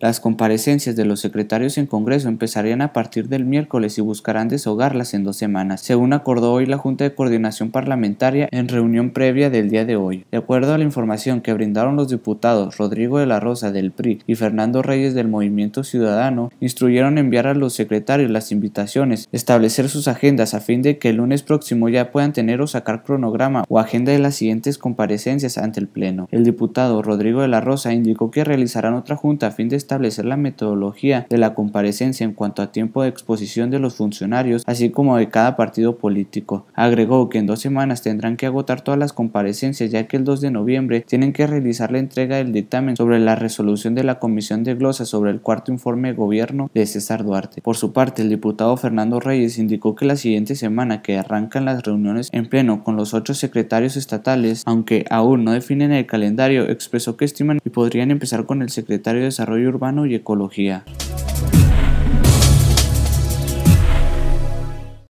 Las comparecencias de los secretarios en Congreso empezarían a partir del miércoles y buscarán deshogarlas en dos semanas, según acordó hoy la Junta de Coordinación Parlamentaria en reunión previa del día de hoy. De acuerdo a la información que brindaron los diputados Rodrigo de la Rosa del PRI y Fernando Reyes del Movimiento Ciudadano, instruyeron enviar a los secretarios las invitaciones, establecer sus agendas a fin de que el lunes próximo ya puedan tener o sacar cronograma o agenda de las siguientes comparecencias ante el Pleno. El diputado Rodrigo de la Rosa indicó que realizarán otra junta a fin de establecer la metodología de la comparecencia en cuanto a tiempo de exposición de los funcionarios, así como de cada partido político. Agregó que en dos semanas tendrán que agotar todas las comparecencias, ya que el 2 de noviembre tienen que realizar la entrega del dictamen sobre la resolución de la Comisión de Glosa sobre el cuarto informe de gobierno de César Duarte. Por su parte, el diputado Fernando Reyes indicó que la siguiente semana que arrancan las reuniones en pleno con los ocho secretarios estatales, aunque aún no definen el calendario, expresó que estiman y podrían empezar con el secretario de Desarrollo Urbano urbano y ecología.